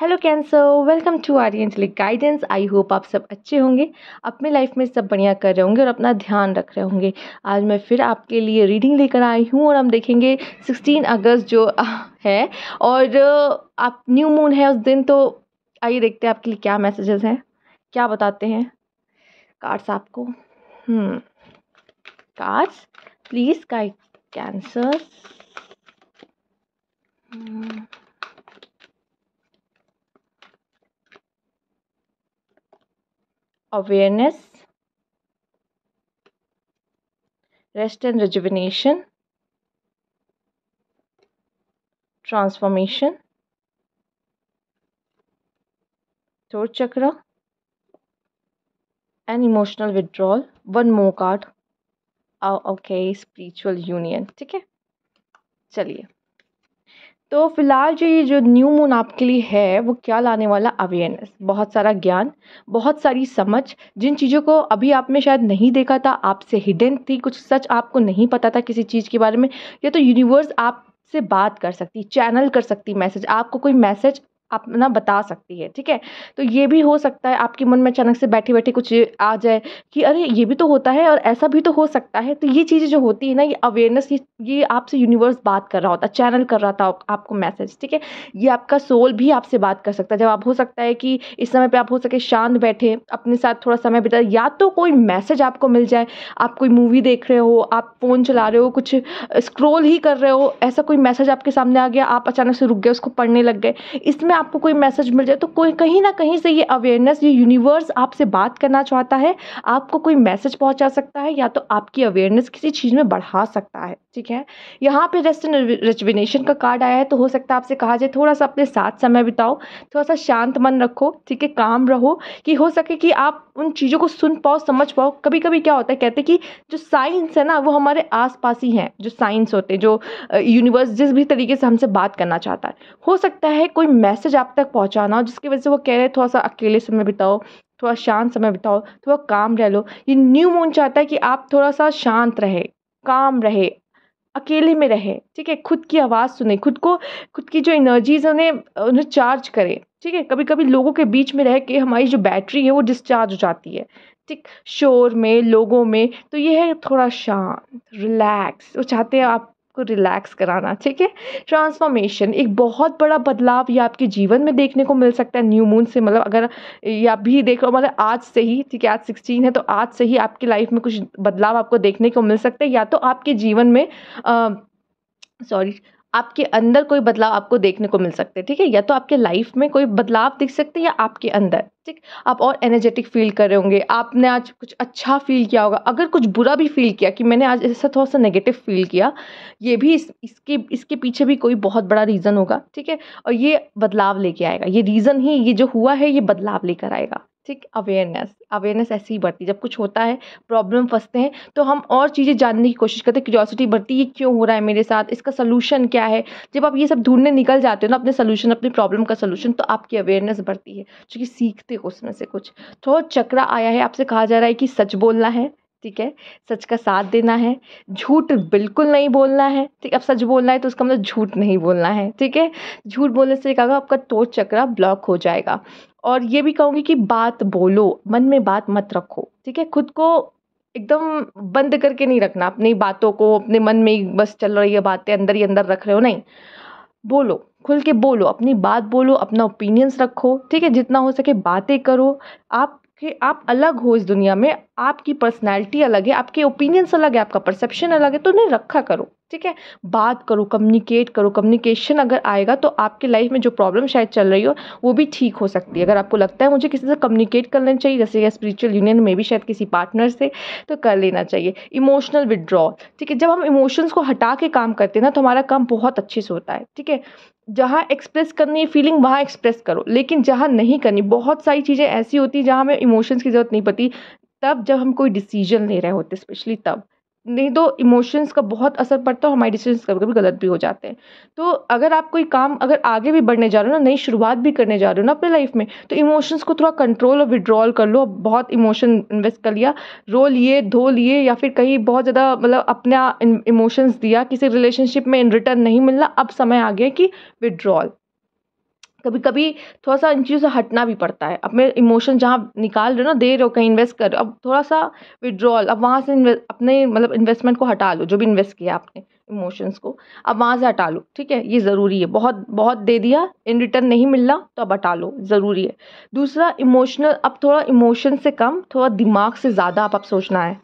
Hello Cancer welcome to our angelic guidance I hope आप सब अच्छे होंगे अपने लाइफ में सब बढ़िया कर रहे होंगे और अपना ध्यान रख रहे होंगे आज मैं फिर आपके लिए रीडिंग लेकर आई हूँ और हम देखेंगे 16 अगस्त जो है और आप न्यू मून है उस दिन तो आइए देखते हैं आपके लिए क्या मैसेजेस हैं क्या बताते हैं कार्ड्स आपको cards please guide Cancer awareness, rest and rejuvenation, transformation, throat chakra, and emotional withdrawal. One more card. Okay spiritual union ठीक है चलिए तो फ़िलहाल जो ये जो न्यू मून आपके लिए है वो क्या लाने वाला अवेयरनेस बहुत सारा ज्ञान बहुत सारी समझ जिन चीज़ों को अभी आपने शायद नहीं देखा था आपसे हिडन थी कुछ सच आपको नहीं पता था किसी चीज़ के बारे में या तो यूनिवर्स आप से बात कर सकती चैनल कर सकती मैसेज आपको कोई मैसेज अपना बता सकती है ठीक है तो ये भी हो सकता है आपके मन में अचानक से बैठे बैठे कुछ आ जाए कि अरे ये भी तो होता है और ऐसा भी तो हो सकता है तो ये चीज़ें जो होती है ना ये अवेयरनेस ये आपसे यूनिवर्स बात कर रहा होता चैनल कर रहा था आपको मैसेज ठीक है ये आपका सोल भी आपसे बात कर सकता है जब आप हो सकता है कि इस समय पर आप हो सके शांत बैठे अपने साथ थोड़ा समय बिता या तो कोई मैसेज आपको मिल जाए आप कोई मूवी देख रहे हो आप फ़ोन चला रहे हो कुछ स्क्रोल ही कर रहे हो ऐसा कोई मैसेज आपके सामने आ गया आप अचानक से रुक गए उसको पढ़ने लग गए इसमें आपको कोई मैसेज मिल जाए तो कोई कहीं ना कहीं से ये अवेयरनेस ये यूनिवर्स आपसे बात करना चाहता है आपको कोई मैसेज पहुंचा सकता है या तो आपकी अवेयरनेस किसी चीज़ में बढ़ा सकता है ठीक है यहाँ पे रेस्ट एंड का कार्ड आया है तो हो सकता है आपसे कहा जाए थोड़ा सा अपने साथ समय बिताओ थोड़ा सा शांत मन रखो ठीक है काम रहो कि हो सके कि आप उन चीज़ों को सुन पाओ समझ पाओ कभी कभी क्या होता है कहते हैं कि जो साइंस है ना वो हमारे आसपास ही हैं जो साइंस होते हैं जो यूनिवर्स जिस भी तरीके से हमसे बात करना चाहता है हो सकता है कोई मैसेज आप तक पहुँचाना हो जिसकी वजह से वो कह रहे हैं थोड़ा सा अकेले समय बिताओ थोड़ा शांत समय बिताओ थोड़ा काम रह लो ये न्यू मून चाहता है कि आप थोड़ा सा शांत रहे काम रहे अकेले में रहें ठीक है खुद की आवाज़ सुने खुद को खुद की जो एनर्जीज़ उन्हें उन्हें चार्ज करें ठीक है कभी कभी लोगों के बीच में रह के हमारी जो बैटरी है वो डिस्चार्ज हो जाती है ठीक शोर में लोगों में तो ये है थोड़ा शांत रिलैक्स वो चाहते हैं आप को रिलैक्स कराना ठीक है ट्रांसफॉर्मेशन एक बहुत बड़ा बदलाव ये आपके जीवन में देखने को मिल सकता है न्यू मून से मतलब अगर ये आप भी देख लो मतलब आज से ही ठीक है आज सिक्सटीन है तो आज से ही आपकी लाइफ में कुछ बदलाव आपको देखने को मिल सकता है या तो आपके जीवन में सॉरी आपके अंदर कोई बदलाव आपको देखने को मिल सकते हैं ठीक है या तो आपके लाइफ में कोई बदलाव दिख सकते हैं या आपके अंदर ठीक आप और एनर्जेटिक फील कर रहे होंगे आपने आज कुछ अच्छा फील किया होगा अगर कुछ बुरा भी फील किया कि मैंने आज ऐसा थोड़ा सा नेगेटिव फील किया ये भी इस, इसके इसके पीछे भी कोई बहुत बड़ा रीज़न होगा ठीक है और ये बदलाव लेके आएगा ये रीज़न ही ये जो हुआ है ये बदलाव लेकर आएगा ठीक अवेयरनेस अवेयरनेस ऐसे ही बढ़ती है जब कुछ होता है प्रॉब्लम फंसते हैं तो हम और चीज़ें जानने की कोशिश करते हैं क्यूरियोसिटी बढ़ती है ये क्यों हो रहा है मेरे साथ इसका सोलूशन क्या है जब आप ये सब ढूंढने निकल जाते हो ना अपने सोल्यूशन अपनी प्रॉब्लम का सोल्यूशन तो आपकी अवेयरनेस बढ़ती है क्योंकि सीखते हो उसमें से कुछ थोड़ा तो चक्रा आया है आपसे कहा जा रहा है कि सच बोलना है ठीक है सच का साथ देना है झूठ बिल्कुल नहीं बोलना है ठीक अब सच बोलना है तो उसका मतलब झूठ नहीं बोलना है ठीक है झूठ बोलने से कहा आपका टोट चक्रा ब्लॉक हो जाएगा और ये भी कहूँगी कि बात बोलो मन में बात मत रखो ठीक है खुद को एकदम बंद करके नहीं रखना अपनी बातों को अपने मन में बस चल रही है बातें अंदर ही अंदर रख रहे हो नहीं बोलो खुल के बोलो अपनी बात बोलो अपना ओपिनियंस रखो ठीक है जितना हो सके बातें करो आप कि आप अलग हो इस दुनिया में आपकी पर्सनैलिटी अलग है आपके ओपिनियंस अलग है आपका परसेप्शन अलग है तो उन्हें रखा करो ठीक है बात करो कम्युनिकेट करो कम्युनिकेशन अगर आएगा तो आपके लाइफ में जो प्रॉब्लम शायद चल रही हो वो भी ठीक हो सकती है अगर आपको लगता है मुझे किसी से कम्युनिकेट करना चाहिए जैसे स्पिरिचुअल यूनियन में भी शायद किसी पार्टनर से तो कर लेना चाहिए इमोशनल विड्रॉल ठीक है जब हम इमोशंस को हटा के काम करते हैं ना तो हमारा काम बहुत अच्छे से होता है ठीक है जहाँ एक्सप्रेस करनी है फीलिंग वहाँ एक्सप्रेस करो लेकिन जहाँ नहीं करनी बहुत सारी चीज़ें ऐसी होती हैं जहाँ हमें इमोशंस की ज़रूरत नहीं पड़ती तब जब हम कोई डिसीजन ले रहे होते स्पेशली तब नहीं तो इमोशंस का बहुत असर पड़ता है हमारे डिसीजन कभी कभी गलत भी हो जाते हैं तो अगर आप कोई काम अगर आगे भी बढ़ने जा रहे हो ना नई शुरुआत भी करने जा रहे हो ना अपने लाइफ में तो इमोशंस को थोड़ा कंट्रोल और विड्रॉल कर लो बहुत इमोशन इन्वेस्ट कर लिया रो लिए धो लिए या फिर कहीं बहुत ज़्यादा मतलब अपना इमोशंस दिया किसी रिलेशनशिप में इन रिटर्न नहीं मिलना अब समय आ गया कि विड्रॉल कभी कभी थोड़ा सा इन चीज़ों से हटना भी पड़ता है अपने इमोशन जहाँ निकाल रहे हो ना दे रहे हो कहीं इन्वेस्ट कर अब थोड़ा सा विड्रॉल अब वहाँ से अपने मतलब इन्वेस्टमेंट को हटा लो जो भी इन्वेस्ट किया आपने इमोशंस को अब वहाँ से हटा लो ठीक है ये ज़रूरी है बहुत बहुत दे दिया इन रिटर्न नहीं मिल रहा तो अब हटा लो ज़रूरी है दूसरा इमोशनल अब थोड़ा इमोशन से कम थोड़ा दिमाग से ज़्यादा आप अब सोचना है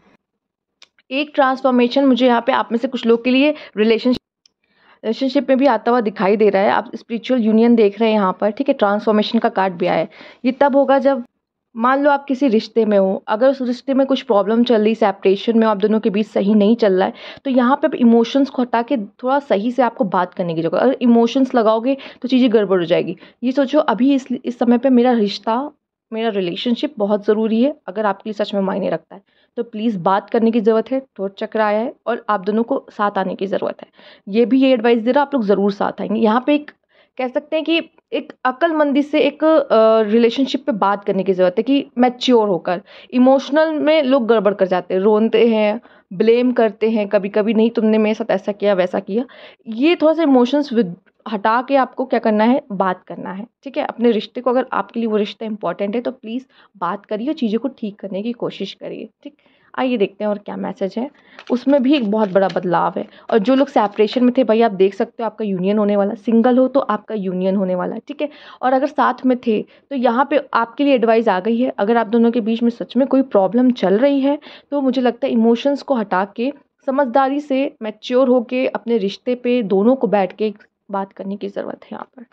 एक ट्रांसफॉर्मेशन मुझे यहाँ पे आप में से कुछ लोग के लिए रिलेशनशिप रिलेशनशिप में भी आता हुआ दिखाई दे रहा है आप स्पिरिचुअल यूनियन देख रहे हैं यहाँ पर ठीक है ट्रांसफॉर्मेशन का कार्ड भी आया है ये तब होगा जब मान लो आप किसी रिश्ते में हो अगर उस रिश्ते में कुछ प्रॉब्लम चल रही सेपरेशन में आप दोनों के बीच सही नहीं चल रहा है तो यहाँ पे आप इमोशंस को हटा के थोड़ा सही से आपको बात करने की जरूरत अगर इमोशंस लगाओगे तो चीज़ें गड़बड़ हो जाएगी ये सोचो अभी इस इस समय पे मेरा रिश्ता मेरा रिलेशनशिप बहुत ज़रूरी है अगर आपके लिए सच में मायने रखता है तो प्लीज़ बात करने की ज़रूरत है टोट तो चक्र आया है और आप दोनों को साथ आने की ज़रूरत है ये भी ये एडवाइस दे रहा आप लोग ज़रूर साथ आएंगे यहाँ पे एक कह सकते हैं कि एक अक्लमंदी से एक रिलेशनशिप पे बात करने की ज़रूरत है कि मैच्योर होकर इमोशनल में लोग गड़बड़ कर जाते हैं रोनते हैं ब्लेम करते हैं कभी कभी नहीं तुमने मेरे साथ ऐसा किया वैसा किया ये थोड़ा सा इमोशंस हटा के आपको क्या करना है बात करना है ठीक है अपने रिश्ते को अगर आपके लिए वो रिश्ता इंपॉर्टेंट है तो प्लीज़ बात करिए और चीज़ों को ठीक करने की कोशिश करिए ठीक आइए देखते हैं और क्या मैसेज है उसमें भी एक बहुत बड़ा बदलाव है और जो लोग सेपरेशन में थे भाई आप देख सकते हो आपका यूनियन होने वाला सिंगल हो तो आपका यूनियन होने वाला है ठीक है और अगर साथ में थे तो यहाँ पे आपके लिए एडवाइस आ गई है अगर आप दोनों के बीच में सच में कोई प्रॉब्लम चल रही है तो मुझे लगता है इमोशंस को हटा के समझदारी से मैच्योर होके अपने रिश्ते पे दोनों को बैठ के बात करने की ज़रूरत है यहाँ पर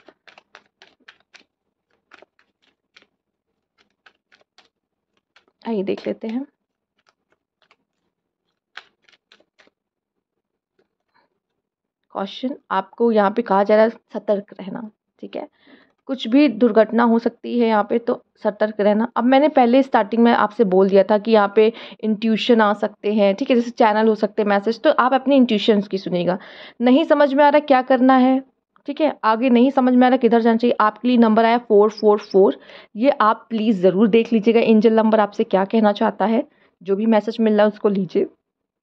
आइए देख लेते हैं क्वेश्चन आपको यहाँ पे कहा जा रहा है सतर्क रहना ठीक है कुछ भी दुर्घटना हो सकती है यहाँ पे तो सतर्क रहना अब मैंने पहले स्टार्टिंग में आपसे बोल दिया था कि यहाँ पे इंट्यूशन आ सकते हैं ठीक है जैसे चैनल हो सकते हैं मैसेज तो आप अपने इंट्यूशन की सुनेगा नहीं समझ में आ रहा क्या करना है ठीक है आगे नहीं समझ में आ रहा किधर जाना चाहिए आपके लिए नंबर आया फोर फोर फोर ये आप प्लीज़ ज़रूर देख लीजिएगा एंजल नंबर आपसे क्या कहना चाहता है जो भी मैसेज मिल रहा है उसको लीजिए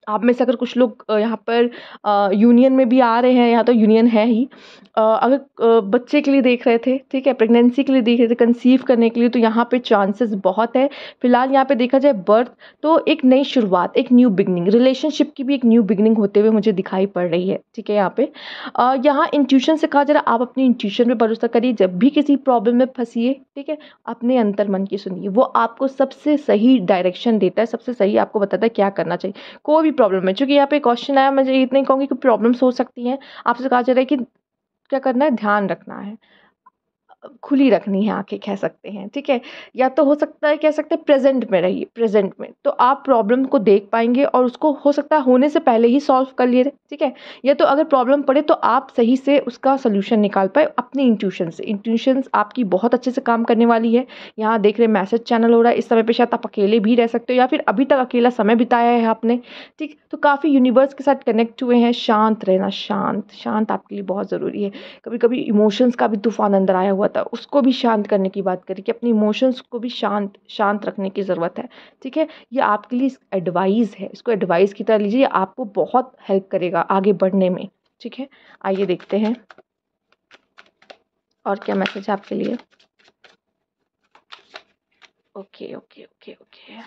आप में से अगर कुछ लोग यहाँ पर यूनियन में भी आ रहे हैं यहाँ तो यूनियन है ही अगर बच्चे के लिए देख रहे थे ठीक है प्रेगनेंसी के लिए देख रहे थे कंसीव करने के लिए तो यहाँ पे चांसेस बहुत है फिलहाल यहाँ पे देखा जाए बर्थ तो एक नई शुरुआत एक न्यू बिगनिंग रिलेशनशिप की भी एक न्यू बिगनिंग होते हुए मुझे दिखाई पड़ रही है ठीक है यहाँ पे यहाँ इंट्यूशन से कहा जा रहा आप अपनी इंट्यूशन पर भरोसा करिए जब भी किसी प्रॉब्लम में फंसीए ठीक है अपने अंतर मन की सुनिए वो आपको सबसे सही डायरेक्शन देता है सबसे सही आपको बताता है क्या करना चाहिए कोई भी प्रॉब्लम है चूँकि यहाँ पे क्वेश्चन आया मैं इतना ही कहूँगी कि प्रॉब्लम्स हो सकती हैं आपसे कहा जा रहा है कि क्या करना है ध्यान रखना है खुली रखनी है आंखें कह सकते हैं ठीक है या तो हो सकता है कह सकते हैं प्रेजेंट में रहिए प्रेजेंट में तो आप प्रॉब्लम को देख पाएंगे और उसको हो सकता है होने से पहले ही सॉल्व कर लिए ठीक है या तो अगर प्रॉब्लम पड़े तो आप सही से उसका सोल्यूशन निकाल पाए अपने इंट्यूशन से इंट्यूशन आपकी बहुत अच्छे से काम करने वाली है यहाँ देख रहे मैसेज चैनल हो रहा है इस समय पर शायद आप अकेले भी रह सकते हो या फिर अभी तक अकेला समय बिताया है आपने ठीक तो काफ़ी यूनिवर्स के साथ कनेक्ट हुए हैं शांत रहना शांत शांत आपके लिए बहुत ज़रूरी है कभी कभी इमोशंस का भी तूफान अंदर आया हुआ हुआ था उसको भी शांत करने की बात करी कि अपने इमोशंस को भी शांत शांत रखने की ज़रूरत है ठीक है ये आपके लिए एडवाइस है इसको एडवाइस की तरह लीजिए आपको बहुत हेल्प करेगा आगे बढ़ने में ठीक है आइए देखते हैं और क्या मैसेज आपके लिए ओके ओके ओके ओके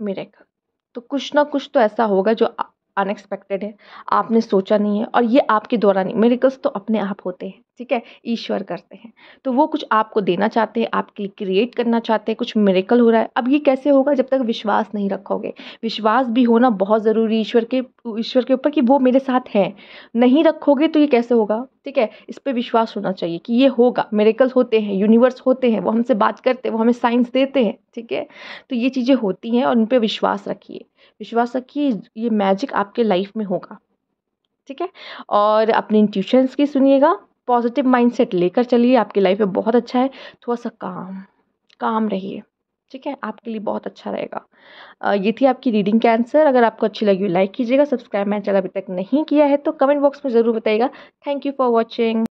मेरे मिरेकल तो कुछ ना कुछ तो ऐसा होगा जो अनएक्सपेक्टेड है आपने सोचा नहीं है और ये आपके द्वारा नहीं मेरे तो अपने आप होते हैं ठीक है ईश्वर करते हैं तो वो कुछ आपको देना चाहते हैं आपके लिए क्रिएट करना चाहते हैं कुछ मेरेकल हो रहा है अब ये कैसे होगा जब तक विश्वास नहीं रखोगे विश्वास भी होना बहुत ज़रूरी ईश्वर के ईश्वर के ऊपर कि वो मेरे साथ हैं नहीं रखोगे तो ये कैसे होगा ठीक है इस पर विश्वास होना चाहिए कि ये होगा मेरेकल्स होते हैं यूनिवर्स होते हैं वो हमसे बात करते हैं वो हमें साइंस देते हैं ठीक है तो ये चीज़ें होती हैं और उन पर विश्वास रखिए विश्वास रखिए ये मैजिक आपके लाइफ में होगा ठीक है और अपने इंट्यूशंस की सुनिएगा पॉजिटिव माइंडसेट लेकर चलिए आपकी लाइफ में बहुत अच्छा है थोड़ा सा काम काम रहिए ठीक है आपके लिए बहुत अच्छा रहेगा ये थी आपकी रीडिंग के आंसर अगर आपको अच्छी लगी हो लाइक कीजिएगा सब्सक्राइब मेरा चैनल अभी तक नहीं किया है तो कमेंट बॉक्स में ज़रूर बताइएगा थैंक यू फॉर वॉचिंग